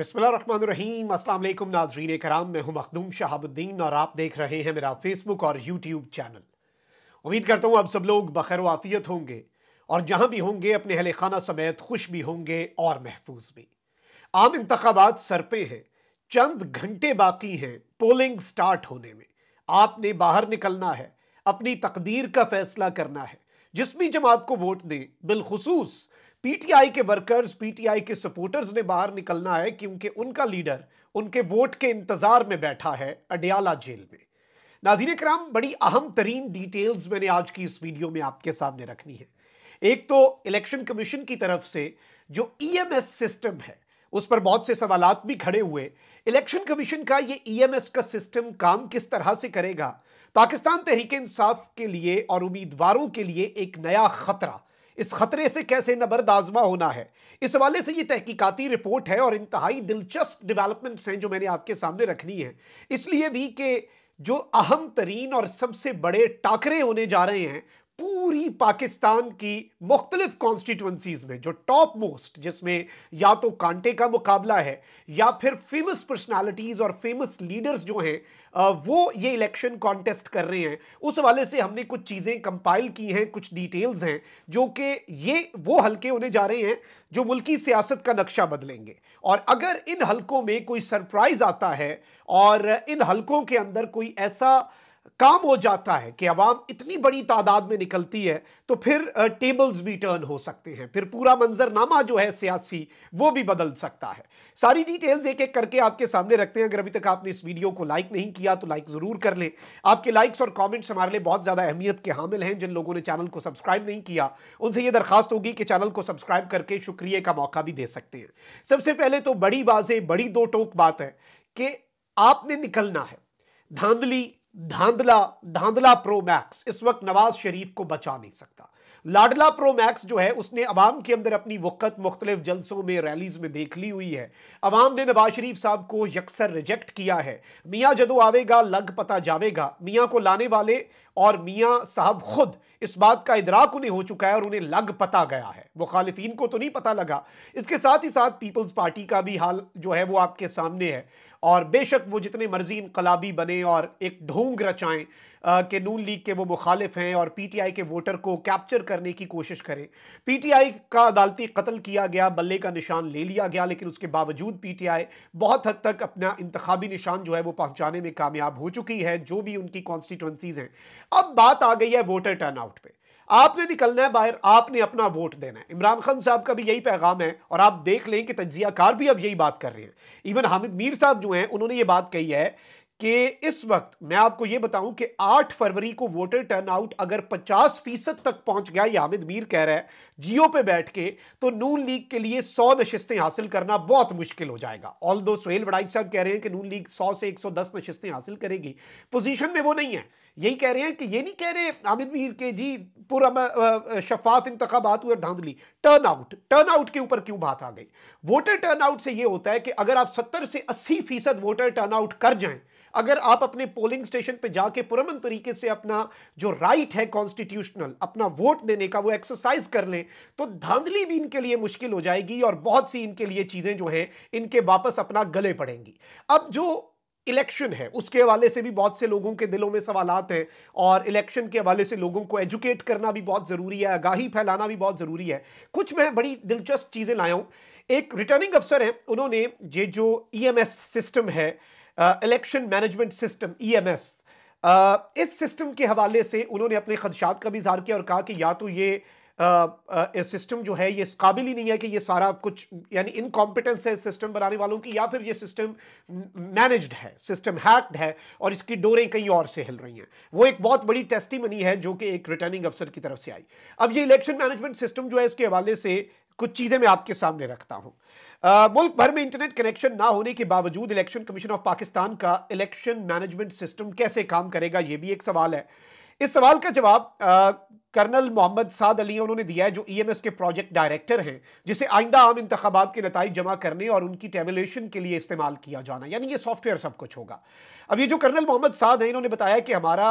बिस्मिल्लाम अस्सलाम नाजरीन कराम मैं हूं मखदूम शहाबुद्दीन और आप देख रहे हैं मेरा फेसबुक और यूट्यूब चैनल उम्मीद करता हूं आप सब लोग बखैर वाफियत होंगे और जहां भी होंगे अपने अहल खाना समेत खुश भी होंगे और महफूज भी आम इंतबात सर पे हैं चंद घंटे बाकी हैं पोलिंग स्टार्ट होने में आपने बाहर निकलना है अपनी तकदीर का फैसला करना है जिस भी जमात को वोट दें बिलखसूस पीटीआई के वर्कर्स पीटीआई के सपोर्टर्स ने बाहर निकलना है क्योंकि उनका लीडर उनके वोट के इंतजार में बैठा है अडयाला जेल में नाजीन कराम बड़ी अहम तरीन डिटेल्स मैंने आज की इस वीडियो में आपके सामने रखनी है एक तो इलेक्शन कमीशन की तरफ से जो ईएमएस e सिस्टम है उस पर बहुत से सवाल भी खड़े हुए इलेक्शन कमीशन का ये ईएमएस e का सिस्टम काम किस तरह से करेगा पाकिस्तान तहरीक इंसाफ के लिए और उम्मीदवारों के लिए एक नया खतरा इस खतरे से कैसे नबरदाजमा होना है इस हवाले से ये तहकीकाती रिपोर्ट है और इंतहाई दिलचस्प डिवेलपमेंट्स हैं जो मैंने आपके सामने रखनी है इसलिए भी कि जो अहम तरीन और सबसे बड़े टाकरे होने जा रहे हैं पूरी पाकिस्तान की मुख्तलिफ कॉन्स्टिट्यूंसीज में जो टॉप मोस्ट जिसमें या तो कांटे का मुकाबला है या फिर फेमस पर्सनैलिटीज और फेमस लीडर्स जो हैं वो ये इलेक्शन कॉन्टेस्ट कर रहे हैं उस हवाले से हमने कुछ चीज़ें कंपाइल की हैं कुछ डिटेल्स हैं जो कि ये वो हल्के होने जा रहे हैं जो मुल्की सियासत का नक्शा बदलेंगे और अगर इन हल्कों में कोई सरप्राइज़ आता है और इन हल्कों के अंदर कोई ऐसा काम हो जाता है कि आवाम इतनी बड़ी तादाद में निकलती है तो फिर टेबल्स भी टर्न हो सकते हैं फिर पूरा मंजरनामा जो है सियासी वो भी बदल सकता है सारी डिटेल्स एक एक करके आपके सामने रखते हैं अगर अभी तक आपने इस वीडियो को लाइक नहीं किया तो लाइक ज़रूर कर लें आपके लाइक्स और कॉमेंट्स हमारे लिए बहुत ज़्यादा अहमियत के हामिल हैं जिन लोगों ने चैनल को सब्सक्राइब नहीं किया उनसे ये दरखास्त होगी कि चैनल को सब्सक्राइब करके शुक्रिया का मौका भी दे सकते हैं सबसे पहले तो बड़ी वाजें बड़ी दो टोक बात है कि आपने निकलना है धांधली धांधला धांधला प्रो मैक्स इस वक्त नवाज शरीफ को बचा नहीं सकता लाडला प्रो मैक्स जो है उसने अवाम के अंदर अपनी वक़्त मुख्तलिफ जलसों में रैलीज़ में देख ली हुई है अवाम ने नवाज शरीफ साहब को यकसर रिजेक्ट किया है मियाँ जदों आवेगा लग पता जावेगा मियाँ को लाने वाले और मियाँ साहब खुद इस बात का इदराक उन्हें हो चुका है और उन्हें लग पता गया है वो खालिफिन को तो नहीं पता लगा इसके साथ ही साथ पीपल्स पार्टी का भी हाल जो है वो आपके सामने है और बेशक वो जितने मर्जी इनकलाबी बने और एक ढोंग रचाएं कि नून लीग के वो मुखालिफ हैं और पीटीआई के वोटर को कैप्चर करने की कोशिश करें पीटीआई का अदालती कत्ल किया गया बल्ले का निशान ले लिया गया लेकिन उसके बावजूद पीटीआई बहुत हद तक अपना इंतबी निशान जो है वो पहुंचाने में कामयाब हो चुकी है जो भी उनकी कॉन्स्टिट्यूंसीज हैं अब बात आ गई है वोटर टर्नआउट पर आपने निकलना है बाहर आपने अपना वोट देना है इमरान खान साहब का भी यही पैगाम है और आप देख लें कि तजिया कार भी अब यही बात कर रहे हैं इवन हामिद मीर साहब जो हैं उन्होंने ये बात कही है कि इस वक्त मैं आपको ये बताऊं कि 8 फरवरी को वोटर टर्नआउट अगर 50 फीसद तक पहुंच गया ये हामिद मीर कह रहा है जियो पे बैठ के तो नून लीग के लिए 100 नशस्तें हासिल करना बहुत मुश्किल हो जाएगा ऑल दो सुहेल बड़ाइक साहब कह रहे हैं कि नून लीग 100 से 110 नशस्तें हासिल करेगी पोजीशन में वो नहीं है यही कह रहे हैं कि ये नहीं कह रहे आमिर मीर के जी पूरा शफाफ इंतबात हुए धांधली टर्न आउट टर्न आउट के ऊपर क्यों बात आ गई वोटर टर्न आउट से ये होता है कि अगर आप सत्तर से अस्सी फीसद वोटर टर्न आउट कर जाएं अगर आप अपने पोलिंग स्टेशन पे जाके पुरमन तरीके से अपना जो राइट है कॉन्स्टिट्यूशनल अपना वोट देने का वो एक्सरसाइज कर लें तो धांधली भी इनके लिए मुश्किल हो जाएगी और बहुत सी इनके लिए चीज़ें जो हैं इनके वापस अपना गले पड़ेंगी अब जो इलेक्शन है उसके हवाले से भी बहुत से लोगों के दिलों में सवालत हैं और इलेक्शन के हवाले से लोगों को एजुकेट करना भी बहुत ज़रूरी है आगाही फैलाना भी बहुत ज़रूरी है कुछ मैं बड़ी दिलचस्प चीज़ें लाया हूँ एक रिटर्निंग अफसर हैं उन्होंने ये जो ई e सिस्टम है इलेक्शन मैनेजमेंट सिस्टम ई इस सिस्टम के हवाले से उन्होंने अपने खदशात का भी इजहार किया और कहा कि या तो ये सिस्टम जो है ये इस काबिल ही नहीं है कि ये सारा कुछ यानी इनकॉम्पिटेंस है सिस्टम बनाने वालों की या फिर ये सिस्टम मैनेज्ड है सिस्टम हैक्ड है और इसकी डोरें कहीं और से हिल रही हैं वो एक बहुत बड़ी टेस्टी मनी है जो कि एक रिटर्निंग अफसर की तरफ से आई अब ये इलेक्शन मैनेजमेंट सिस्टम जो है इसके हवाले से कुछ चीज़ें मैं आपके सामने रखता हूँ मुल्क भर में इंटरनेट कनेक्शन ना होने के बावजूद इलेक्शन कमीशन ऑफ पाकिस्तान का इलेक्शन मैनेजमेंट सिस्टम कैसे काम करेगा ये भी एक सवाल है इस सवाल का जवाब कर्नल मोहम्मद साद अली उन्होंने दिया है जो ईएमएस e के प्रोजेक्ट डायरेक्टर हैं जिसे आइंदा आम इंतबात के नतज जमा करने और उनकी टेबलेशन के लिए इस्तेमाल किया जाना यानी ये सॉफ्टवेयर सब कुछ होगा अब ये जो कर्नल मोहम्मद साद हैं इन्होंने बताया कि हमारा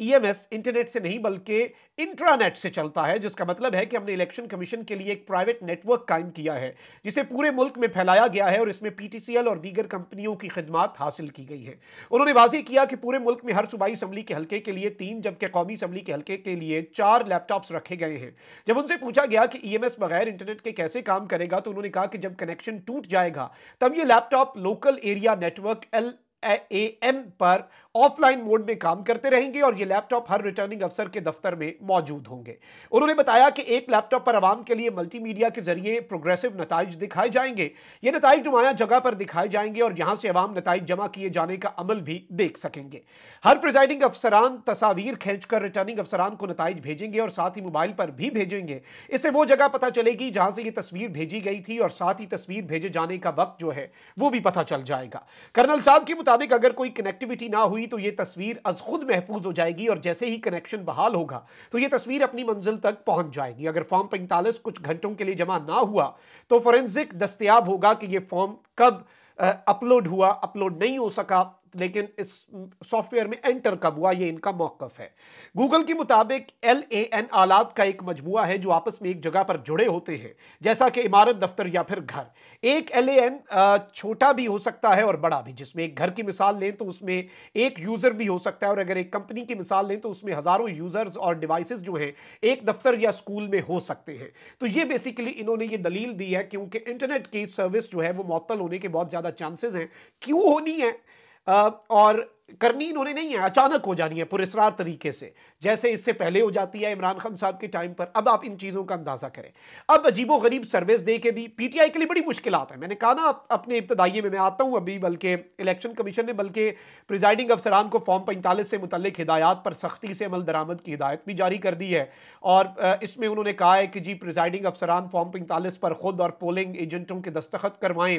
ईएमएस e इंटरनेट से नहीं बल्कि इंट्रानेट से चलता है जिसका मतलब है कि हमने इलेक्शन कमीशन के लिए एक प्राइवेट नेटवर्क कायम किया है जिसे पूरे मुल्क में फैलाया गया है और इसमें पीटीसीएल और दीगर कंपनियों की खदमात हासिल की गई है उन्होंने वाजी किया कि पूरे मुल्क में हर सूबाई असम्बली के हल्के के लिए तीन जबकि कौमी असम्बली के हल्के के लिए चार चार लैपटॉप्स रखे गए हैं जब उनसे पूछा गया कि ईएमएस e बगैर इंटरनेट के कैसे काम करेगा तो उन्होंने कहा कि जब कनेक्शन टूट जाएगा तब ये laptop local area network L A M पर ऑफलाइन मोड में काम करते रहेंगे और ये लैपटॉप हर रिटर्निंग अफसर के दफ्तर में मौजूद होंगे उन्होंने बताया कि एक लैपटॉप पर आवाम के लिए मल्टीमीडिया के जरिए प्रोग्रेसिव नतज दिखाए जाएंगे ये नतज नुमाया जगह पर दिखाए जाएंगे और यहाँ से आवाम नतज जमा किए जाने का अमल भी देख सकेंगे हर प्रिजाइडिंग अफसरान तस्वीर खींचकर रिटर्निंग अफसरान को नतज भेजेंगे और साथ ही मोबाइल पर भी भेजेंगे इससे वो जगह पता चलेगी जहाँ से ये तस्वीर भेजी गई थी और साथ ही तस्वीर भेजे जाने का वक्त जो है वो भी पता चल जाएगा कर्नल साहब के मुताबिक मुताबिक अगर कोई कनेक्टिविटी ना हुई तो ये तस्वीर अज खुद महफूज हो जाएगी और जैसे ही कनेक्शन बहाल होगा तो ये तस्वीर अपनी मंजिल तक पहुंच जाएगी अगर फॉर्म पैंतालीस कुछ घंटों के लिए जमा ना हुआ तो फॉरेंसिक दस्तियाब होगा कि यह फॉर्म कब अपलोड हुआ अपलोड नहीं हो सका लेकिन इस सॉफ्टवेयर में एंटर कब हुआ ये इनका मौकफ है गूगल के मुताबिक एल ए एन आलात का एक मजमु है जो आपस में एक जगह पर जुड़े होते हैं जैसा कि इमारत दफ्तर या फिर घर एक एल ए एन छोटा भी हो सकता है और बड़ा भी जिसमें एक घर की मिसाल लें तो उसमें एक यूज़र भी हो सकता है और अगर एक कंपनी की मिसाल लें तो उसमें हज़ारों यूज़र्स और डिवाइसेस जो हैं एक दफ्तर या स्कूल में हो सकते हैं तो ये बेसिकली इन्होंने ये दलील दी है क्योंकि इंटरनेट की सर्विस जो है वो मअतल होने के बहुत ज़्यादा चांसेस हैं क्यों होनी है और करनी इन्होंने नहीं है अचानक हो जानी है पुरस्कार तरीके से जैसे इससे पहले हो जाती है इमरान खान साहब के टाइम पर अब आप इन चीज़ों का अंदाजा करें अब अजीबो गरीब सर्विस दे के भी पीटीआई के लिए बड़ी मुश्किल है मैंने कहा ना अपने इब्तदाइये में मैं आता हूं अभी बल्कि इलेक्शन कमीशन ने बल्कि प्रिजाइडिंग अफसरान को फॉर्म पैंतालीस से मुतलिक हिदायत पर सख्ती से अमल दरामद की हिदायत भी जारी कर दी है और इसमें उन्होंने कहा है कि जी प्रिजाइडिंग अफसरान फॉर्म पैंतालीस पर खुद और पोलिंग एजेंटों के दस्तखत करवाएं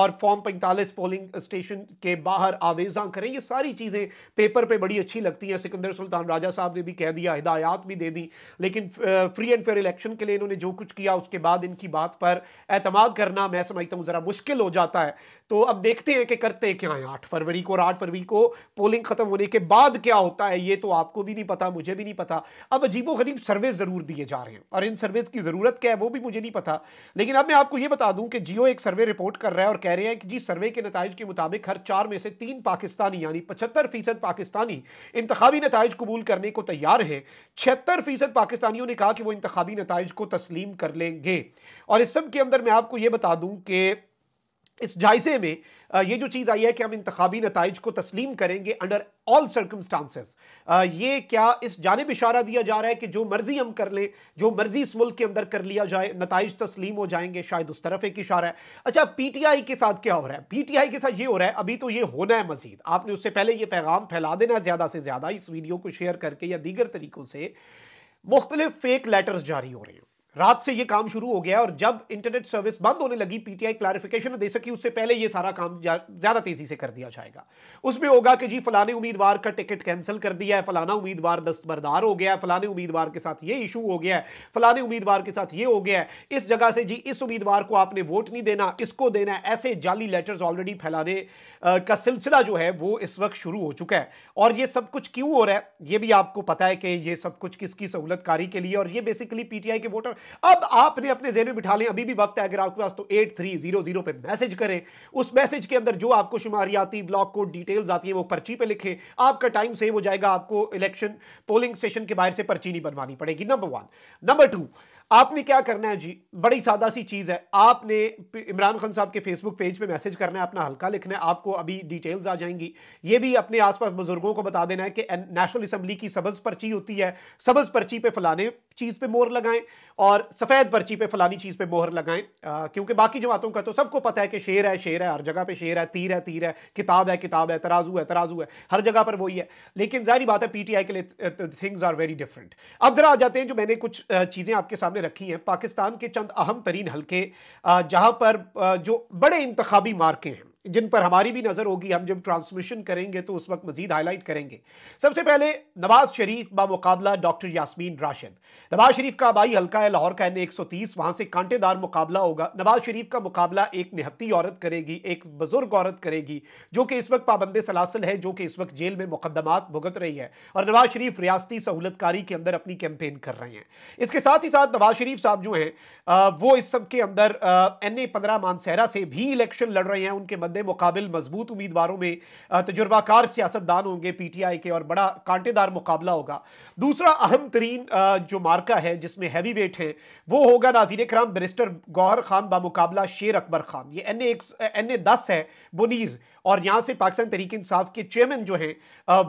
और फॉर्म पैंतालीस पोलिंग स्टेशन के बाहर आवेजा करें ये सारी सारी चीज़ें पेपर पे बड़ी अच्छी लगती हैं सिकंदर सुल्तान राजा साहब ने भी कह दिया हिदायत भी दे दी लेकिन फ्री एंड फेयर इलेक्शन के लिए इन्होंने जो कुछ किया उसके बाद इनकी बात पर एतमाद करना मैं समझता हूँ ज़रा मुश्किल हो जाता है तो अब देखते हैं कि करते हैं क्या है आठ फरवरी को और आठ फरवरी को पोलिंग खत्म होने के बाद क्या होता है ये तो आपको भी नहीं पता मुझे भी नहीं पता अब अजीबो गरीब सर्वे ज़रूर दिए जा रहे हैं और इन सर्वे की ज़रूरत क्या है वो भी मुझे नहीं पता लेकिन अब मैं आपको ये बता दूं कि जियो एक सर्वे रिपोर्ट कर रहा है और कह रहे हैं कि जी सर्वे के नतज के मुताबिक हर चार में से तीन पाकिस्तानी यानी पचहत्तर फीसद पाकिस्तानी इंतबी नतज कबूल करने को तैयार हैं छिहत्तर फीसद पाकिस्तानियों ने कहा कि वो इंतबी नतज को तस्लीम कर लेंगे और इस सब के अंदर मैं आपको ये बता दूँ कि इस जायजे में ये जो चीज़ आई है कि हम इंतबी नतज को तस्लीम करेंगे अंडर ऑल सर्कमस्टांसेस ये क्या इस जानब इशारा दिया जा रहा है कि जो मर्ज़ी हम कर लें जो मर्ज़ी इस मुल्क के अंदर कर लिया जाए नतज तस्लीम हो जाएंगे शायद उस तरफ एक इशारा है अच्छा पी टी आई के साथ क्या हो रहा है पी टी आई के साथ ये हो रहा है अभी तो ये होना है मजीद आपने उससे पहले ये पैगाम फैला देना ज़्यादा से ज़्यादा इस वीडियो को शेयर करके या दीगर तरीक़ों से मुख्तलिफ फेक लेटर्स जारी हो रहे हैं रात से ये काम शुरू हो गया और जब इंटरनेट सर्विस बंद होने लगी पीटीआई क्लैरिफिकेशन दे सकी उससे पहले ये सारा काम ज्यादा तेजी से कर दिया जाएगा उसमें होगा कि जी फलाने उम्मीदवार का टिकट कैंसिल कर दिया है फलाना उम्मीदवार दस्तबरदार हो गया है फलाने उम्मीदवार के साथ ये इशू हो गया है फलाने उम्मीदवार के साथ ये हो गया है इस जगह से जी इस उम्मीदवार को आपने वोट नहीं देना इसको देना ऐसे जाली लेटर्स ऑलरेडी फैलाने का सिलसिला जो है वो इस वक्त शुरू हो चुका है और ये सब कुछ क्यों हो रहा है ये भी आपको पता है कि ये सब कुछ किसकी सहूलतकारी के लिए और ये बेसिकली पीटीआई के वोटर अब आपने अपने जेन में बिठा लें अभी भी वक्त है अगर आपके पास तो एट थ्री जीरो जीरो पर मैसेज करें उस मैसेज के अंदर जो आपको शुमारियाती ब्लॉक कोड डिटेल्स आती है वो पर्ची पर लिखें आपका टाइम सेव हो जाएगा आपको इलेक्शन पोलिंग स्टेशन के बाहर से पर्ची नहीं बनवानी पड़ेगी नंबर वन नंबर टू आपने क्या करना है जी बड़ी सादा सी चीज़ है आपने इमरान खान साहब के फेसबुक पेज पे मैसेज करना है अपना हल्का लिखना है आपको अभी डिटेल्स आ जाएंगी ये भी अपने आसपास बुजुर्गों को बता देना है कि नेशनल असम्बली की सबज पर्ची होती है सबज पर्ची पे फलाने चीज़ पे मोहर लगाएं और सफ़ेद पर्ची पे फलानी चीज़ पे मोहर लगाएं क्योंकि बाकी जमातों का तो सबको पता है कि शेर है शेर है हर जगह पे शेर है तीर है तीर है किताब है किताब है तराजू है तराजू है हर जगह पर वही है लेकिन जारी बात है पीटीआई के लिए थिंग्स आर वेरी डिफरेंट अब ज़रा आ जाते हैं जो मैंने कुछ चीज़ें आपके सामने रखी हैं पाकिस्तान के चंद अहम तरीन हल्के जहाँ पर जो बड़े इंतबी मार्के हैं जिन पर हमारी भी नज़र होगी हम जब ट्रांसमिशन करेंगे तो उस वक्त मजीद हाईलाइट करेंगे सबसे पहले नवाज शरीफ बामुकाबला डॉक्टर यासमीन राशिद नवाज शरीफ का आबाई हल्का है लाहौर का एन एक सौ तीस वहां से कांटेदार मुकाबला होगा नवाज शरीफ का मुकाबला एक निहत्ती औरत करेगी एक बुजुर्ग औरत करेगी जो कि इस वक्त पाबंद सलासल है जो कि इस वक्त जेल में मुकदमात भुगत रही है और नवाज शरीफ रियाती सहूलतकारी के अंदर अपनी कैंपेन कर रहे हैं इसके साथ ही साथ नवाज शरीफ साहब जो है वो इस सबके अंदर एन ए पंद्रह मानसहरा से भी इलेक्शन लड़ रहे हैं उनके मध्य बंदे मुकाबिल मजबूत उम्मीदवारों में तजुर्बाकार सियासतदान होंगे पी टी आई के और बड़ा कांटेदार मुकाबला होगा दूसरा अहम तरीन जो मार्का है जिसमें हैवी वेट है वो होगा नाजीर कराम बरिस्टर गौहर खान बामुकाबला शेर अकबर खान ये एन ए एन ए दस है बुनीर और यहाँ से पाकिस्तान तरीक इंसाफ के चेयरमैन जो हैं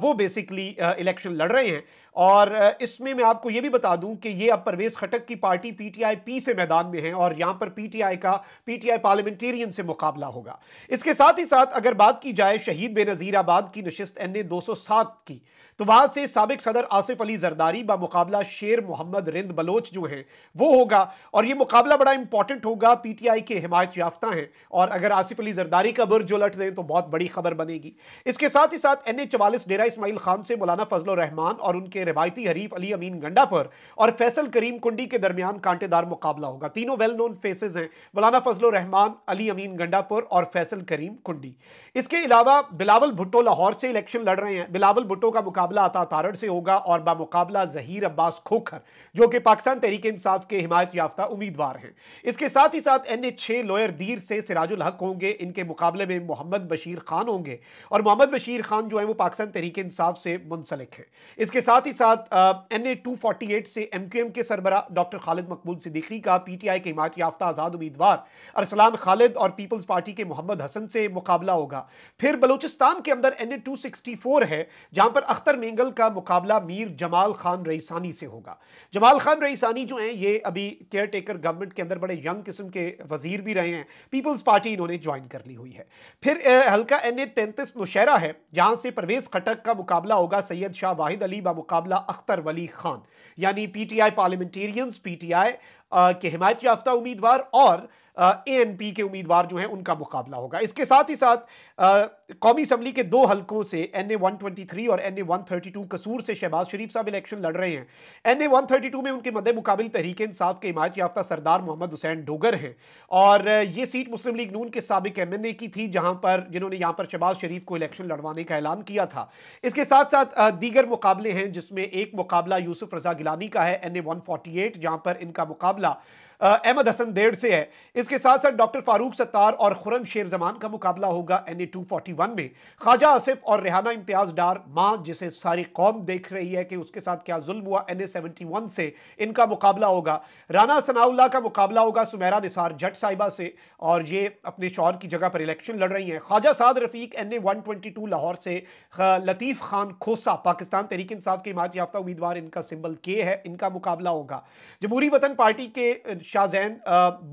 वो बेसिकली इलेक्शन लड़ रहे हैं और इसमें मैं आपको ये भी बता दूं कि ये अब परवेज खटक की पार्टी पीटीआई पी से मैदान में है और यहां पर पीटीआई का पीटीआई पार्लियामेंटेरियन से मुकाबला होगा इसके साथ ही साथ अगर बात की जाए शहीद बेनजीराबाद की नशिस्त एन ए दो सौ सात की तो वहां से सबक सदर आसिफ अली जरदारी बा मुकाबला शेर मोहम्मद रिंद बलोच जो है वो होगा और ये मुकाबला बड़ा इंपॉर्टेंट होगा पीटीआई के हिमायत याफ्ता हैं और अगर आसिफ अली जरदारी का बुर्ज उलट दें तो बहुत बड़ी खबर बनेगी इसके साथ ही साथ एन ए चवालीस डेरा इसमाइल खान से मौलाना फजल रहमान और उनके रिवायती हरीफ अली अमीन गंडा पर और फैसल करीम कुंडी के दरमियान कांटेदार मुकाबला होगा तीनों वेल नोन फेसेज हैं मौलाना फजल रहमान अली अमीन गंडापुर और फैसल करीम कुंडी इसके अलावा बिलावल भुट्टो लाहौर से इलेक्शन लड़ रहे हैं बिलावल भुट्टो का मुकाबला मुकाबला अता तारड़ से होगा और बामुकाबला जहीर अब्बास खोखर जो कि पाकिस्तान तहरीक इंसाफ के हिमायत याफ्ता उम्मीदवार हैं इसके साथ ही साथ एन ए छः लोयर दीर से सिराजुल हक होंगे इनके मुकाबले में मोहम्मद बशीर खान होंगे और मोहम्मद बशीर खान जो है वो पाकिस्तान तहरीक इंसाफ से मुंसलिक है इसके साथ ही साथ N A two forty eight से एम क्यू एम के सरबरा डॉक्टर खालिद मकबूल सिद्दीकी का पी टी आई के हिमायत याफ्ता आज़ाद उम्मीदवार अरसलान खालिद और पीपल्स पार्टी के मोहम्मद हसन से मुकाबला होगा फिर बलूचिस्तान के अंदर N A two sixty four है जहां पर अख्तर मेंगल का मुकाबला मीर जमाल खान रईसानी से होगा जमाल खान रईसानी जो हैं ये अभी केयर टेकर गवर्नमेंट के अंदर बड़े यंग किस्म के वजीर भी रहे हैं पीपल्स पार्टी इन्होंने ज्वाइन कर ली हुई है फिर हल्का एन ए तैंतीस नौशहरा है जहाँ से परवेज खटक का मुकाबला होगा सैयद शाह वाहिद अली बा मुकाबला अख्तर वली खान यानी P T I parliamentarians P T I के हिमायत याफ्ता उम्मीदवार और ए एन पी के उम्मीदवार जो हैं उनका मुकाबला होगा इसके साथ ही साथ कौमी असम्बली के दो हलकों से N A one twenty three और N A one thirty two Kasur से शहबाज शरीफ साहब इलेक्शन लड़ रहे हैं N A one thirty two में उनके मद मुकाबल तहरीक इंसाफ के हिमायत याफ्ता सरदार मोहम्मद हुसैन डोगर हैं और ये सीट मुस्लिम लीग नून के सबक एम एन ए की थी जहाँ पर जिन्होंने यहाँ पर शहबाज शरीफ को इलेक्शन लड़वाने का ऐलान किया था इसके साथ साथ दीगर मुकाबले हैं जिसमें एक मुकाबला यूसुफ रजा गिलानी का है एन ए वन एट जहाँ पर इनका मुकाबला 不了。अहमद हसन देड़ से है इसके साथ साथ डॉक्टर फारूक सत्तार और खुरम शेर जमान का मुकाबला होगा N A two forty one में ख्वाजा आसिफ और रेहाना इम्तियाज डार माँ जिसे सारी कौम देख रही है कि उसके साथ क्या जुल्म हुआ एन ए सेवेंटी वन से इनका मुकाबला होगा राना सनाउल्ला का मुकाबला होगा सुमेरा निसार जट साहिबा से और ये अपने शौर की जगह पर इलेक्शन लड़ रही हैं Khawaja Saad Rafique N A one twenty two Lahore से लतीफ़ खान खोसा पाकिस्तान तहरीक इंसाफ के हिमात याफ्ता उम्मीदवार इनका सिंबल के है इनका मुकाबला होगा जमहूरी वतन पार्टी के शाहजैन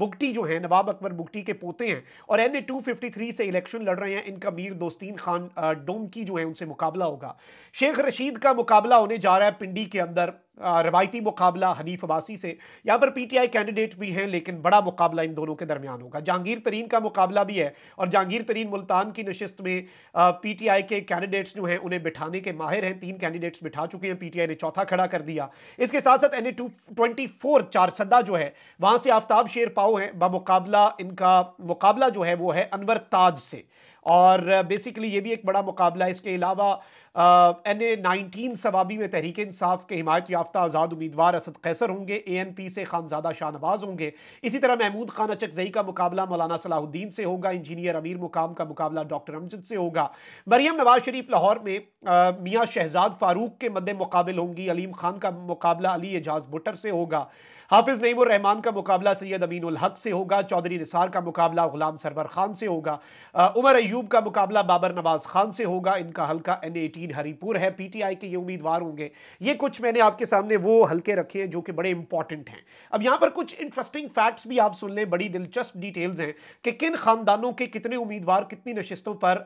बुगटी uh, जो हैं नवाब अकबर बुगटी के पोते हैं और N A two fifty three से इलेक्शन लड़ रहे हैं इनका मीर दोस्तीन खान uh, डोमकी जो है उनसे मुकाबला होगा शेख रशीद का मुकाबला होने जा रहा है पिंडी के अंदर रवायती मुकाबला हनीफ अबासी से यहाँ पर पीटीआई कैंडिडेट भी हैं लेकिन बड़ा मुकाबला इन दोनों के दरमियान होगा जहांगीर तरीन का मुकाबला भी है और जहांगीर तरीन मुल्तान की नशस्त में पीटीआई के कैंडिडेट्स जो हैं उन्हें बिठाने के माहिर हैं तीन कैंडिडेट्स बिठा चुके हैं पीटीआई ने चौथा खड़ा कर दिया इसके साथ साथ N A two twenty four Charsadda जो है वहाँ से आफ्ताब शेर पाओ हैं बामुकाबला इनका मुकाबला जो है वो है अनवर ताज से और बेसिकली ये भी एक बड़ा मुकाबला है इसके अलावा एन ए नाइनटीन सवाबी में तहरीक इंसाफ के हिमायत याफ्तः आज़ाद उम्मीदवार असद कैसर होंगे ए एन पी से खानजादा शाहनवाज होंगे इसी तरह महमूद खान अचकजई का मुकाबला मौलाना सलाहुद्दीन से होगा इंजीनियर अमीर मुकाम का मुकाबला डॉक्टर अमजद से होगा मरीम नवाज शरीफ लाहौर में मियाँ शहजाद फारूक के मद्दे मुकाबल होंगी अलीम खान का मुकाबला अली एजाज भुटर से होगा हाफिज नईमर रहमान का मुकाबला सैयद उल हक से होगा चौधरी निसार का मुकाबला गुलाम सरवर खान से होगा उमर अयूब का मुकाबला बाबर नवाज खान से होगा इनका हल्का एन एटीन हरीपुर है पीटीआई के ये उम्मीदवार होंगे ये कुछ मैंने आपके सामने वो हल्के रखे हैं जो कि बड़े इंपॉर्टेंट हैं अब यहाँ पर कुछ इंटरेस्टिंग फैक्ट्स भी आप सुन लें बड़ी दिलचस्प डिटेल्स हैं कि किन खानदानों के कितने उम्मीदवार कितनी नशस्तों पर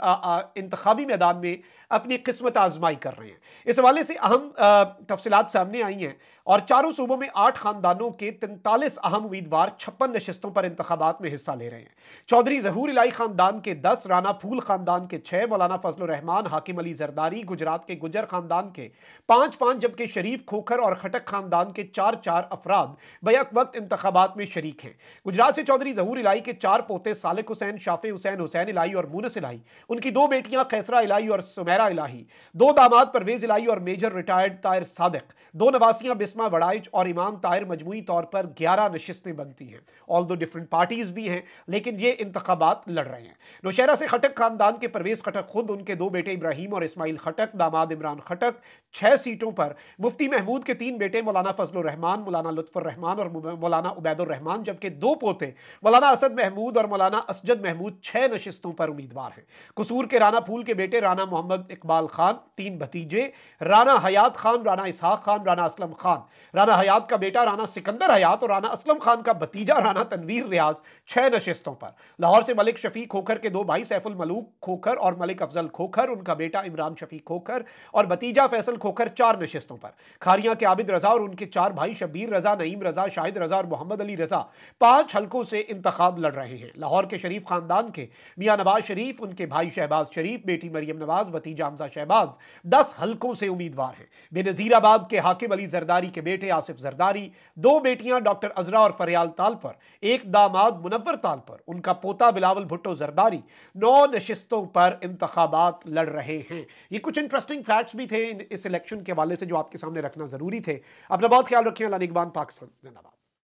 इंतबी मैदान में अपनी किस्मत आजमाई कर रहे हैं इस हवाले से अहम तफसलत सामने आई हैं और चारों सूबों में आठ खानदानों दलों के 43 अहम उम्मीदवार छप्पन नशस्तों पर इंतबात में हिस्सा ले रहे हैं चौधरी जहूर इलाई खानदान के 10 राना फूल खानदान के 6 मौलाना फजल रहमान हाकिम अली जरदारी गुजरात के गुजर खानदान के पाँच पाँच जबकि शरीफ खोखर और खटक खानदान के चार चार अफराद बैक वक्त इंतबात में शरीक हैं गुजरात से चौधरी जहूर इलाई के चार पोते सालिक हुसैन शाफे हुसैन हुसैन इलाई और मूनस इलाई उनकी दो बेटियां खैसरा इलाई और सुमेरा इलाही दो दामाद परवेज इलाई और मेजर रिटायर्ड तायर सादक दो नवासियां बिस्मा वड़ाइच और इमाम तायर मजमू मजमूरी तौर पर ग्यारह नशस्तें बनती हैं ऑल दो डिफरेंट पार्टीज़ भी हैं लेकिन ये इंतबात लड़ रहे हैं नौशहरा से खटक खानदान के परवेज़ खटक खुद उनके दो बेटे इब्राहिम और इसमाइल खटक दामाद इमरान खटक छः सीटों पर मुफ्ती महमूद के तीन बेटे मौलाना फजलरहमान मौलाना लुत्फ़ुररहमान और मौलाना उबैदुलरहमान जबकि दो पोते मौलाना असद महमूद और मौलाना असजद महमूद छः नशस्तों पर उम्मीदवार हैं कसूर के राना फूल के बेटे राना मोहम्मद इकबाल खान तीन भतीजे राना हयात खान राना इसहाक खान राना असलम खान राना हयात का बेटा राना सिक सिकंदर हयात और राना असलम खान का भतीजा राना तनवीर रियाज छह नशस्तों पर लाहौर से मलिक शफी खोखर के दो भाई सैफुल मलूक खोखर और मलिक अफजल खोखर उनका बेटा इमरान शफी खोखर और भतीजा फैसल खोखर चार नशस्तों पर खारिया के आबिद रजा और उनके चार भाई शबीर रजा नईम रजा शाहिद रजा और मोहम्मद अली रजा पांच हल्कों से इंतखब लड़ रहे हैं लाहौर के शरीफ खानदान के मियाँ नवाज शरीफ उनके भाई शहबाज शरीफ बेटी मरियम नवाज भतीजा हमजा शहबाज दस हल्कों से उम्मीदवार हैं बेनजीराबाद के हाकिम अली जरदारी के बेटे आसिफ जरदारी दो बेटियां डॉक्टर अजरा और फरियाल ताल पर एक दामाद मुनवर ताल पर उनका पोता बिलावल भुट्टो जरदारी नौ नशस्तों पर इंतबात लड़ रहे हैं ये कुछ इंटरेस्टिंग फैक्ट्स भी थे इस इलेक्शन के हवाले से जो आपके सामने रखना ज़रूरी थे अपना बहुत ख्याल रखें अला पाकिस्तान जिंदाबाद